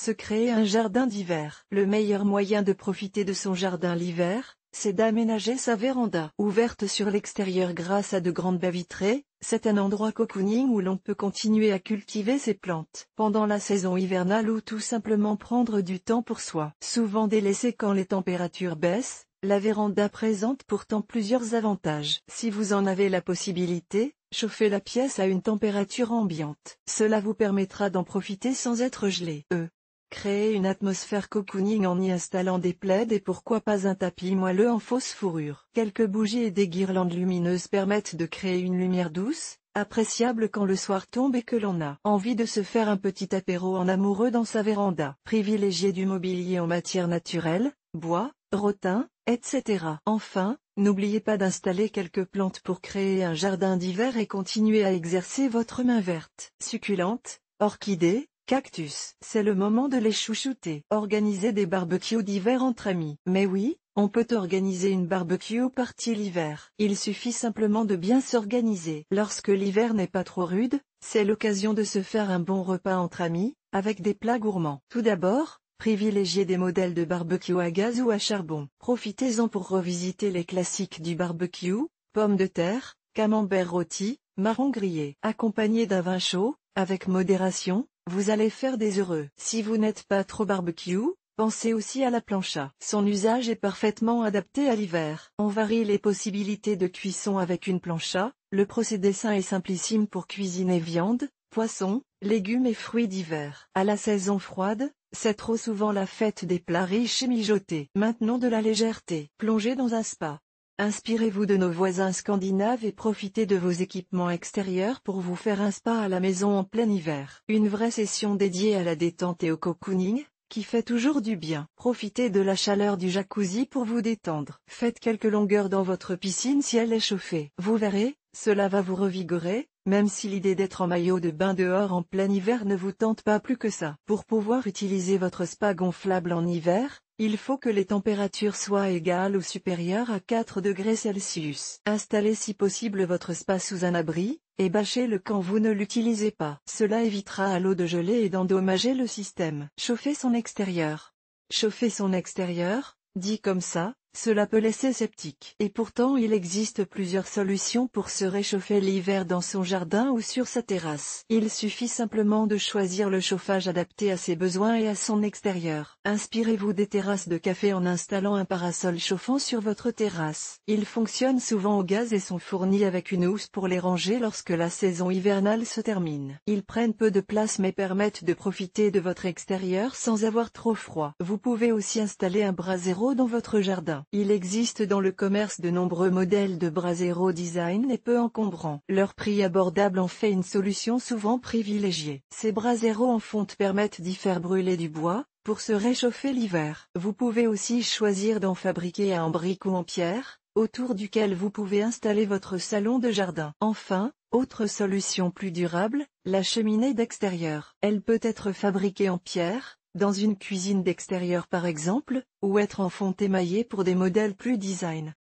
Se créer un jardin d'hiver. Le meilleur moyen de profiter de son jardin l'hiver, c'est d'aménager sa véranda. Ouverte sur l'extérieur grâce à de grandes baies vitrées, c'est un endroit cocooning où l'on peut continuer à cultiver ses plantes. Pendant la saison hivernale ou tout simplement prendre du temps pour soi. Souvent délaissée quand les températures baissent, la véranda présente pourtant plusieurs avantages. Si vous en avez la possibilité, chauffez la pièce à une température ambiante. Cela vous permettra d'en profiter sans être gelé. E. Créer une atmosphère cocooning en y installant des plaides et pourquoi pas un tapis moelleux en fausse fourrure. Quelques bougies et des guirlandes lumineuses permettent de créer une lumière douce, appréciable quand le soir tombe et que l'on a envie de se faire un petit apéro en amoureux dans sa véranda. Privilégier du mobilier en matière naturelle, bois, rotin, etc. Enfin, n'oubliez pas d'installer quelques plantes pour créer un jardin d'hiver et continuer à exercer votre main verte. Succulente, orchidée. Cactus, c'est le moment de les chouchouter. Organiser des barbecues d'hiver entre amis. Mais oui, on peut organiser une barbecue partie l'hiver. Il suffit simplement de bien s'organiser. Lorsque l'hiver n'est pas trop rude, c'est l'occasion de se faire un bon repas entre amis, avec des plats gourmands. Tout d'abord, privilégiez des modèles de barbecue à gaz ou à charbon. Profitez-en pour revisiter les classiques du barbecue, pommes de terre, camembert rôti, marron grillé. Accompagné d'un vin chaud, avec modération, vous allez faire des heureux. Si vous n'êtes pas trop barbecue, pensez aussi à la plancha. Son usage est parfaitement adapté à l'hiver. On varie les possibilités de cuisson avec une plancha. Le procédé sain est simplissime pour cuisiner viande, poisson, légumes et fruits d'hiver. À la saison froide, c'est trop souvent la fête des plats riches et mijotés. Maintenant de la légèreté. Plongez dans un spa. Inspirez-vous de nos voisins scandinaves et profitez de vos équipements extérieurs pour vous faire un spa à la maison en plein hiver. Une vraie session dédiée à la détente et au cocooning, qui fait toujours du bien. Profitez de la chaleur du jacuzzi pour vous détendre. Faites quelques longueurs dans votre piscine si elle est chauffée. Vous verrez, cela va vous revigorer, même si l'idée d'être en maillot de bain dehors en plein hiver ne vous tente pas plus que ça. Pour pouvoir utiliser votre spa gonflable en hiver, il faut que les températures soient égales ou supérieures à 4 degrés Celsius. Installez si possible votre spa sous un abri, et bâchez-le quand vous ne l'utilisez pas. Cela évitera à l'eau de geler et d'endommager le système. Chauffez son extérieur. Chauffer son extérieur, dit comme ça, cela peut laisser sceptique. Et pourtant il existe plusieurs solutions pour se réchauffer l'hiver dans son jardin ou sur sa terrasse. Il suffit simplement de choisir le chauffage adapté à ses besoins et à son extérieur. Inspirez-vous des terrasses de café en installant un parasol chauffant sur votre terrasse. Ils fonctionnent souvent au gaz et sont fournis avec une housse pour les ranger lorsque la saison hivernale se termine. Ils prennent peu de place mais permettent de profiter de votre extérieur sans avoir trop froid. Vous pouvez aussi installer un brasero dans votre jardin. Il existe dans le commerce de nombreux modèles de brasero design et peu encombrants. Leur prix abordable en fait une solution souvent privilégiée. Ces braseros en fonte permettent d'y faire brûler du bois, pour se réchauffer l'hiver. Vous pouvez aussi choisir d'en fabriquer un en brique ou en pierre, autour duquel vous pouvez installer votre salon de jardin. Enfin, autre solution plus durable, la cheminée d'extérieur. Elle peut être fabriquée en pierre, dans une cuisine d'extérieur par exemple, ou être en fonte émaillée pour des modèles plus design.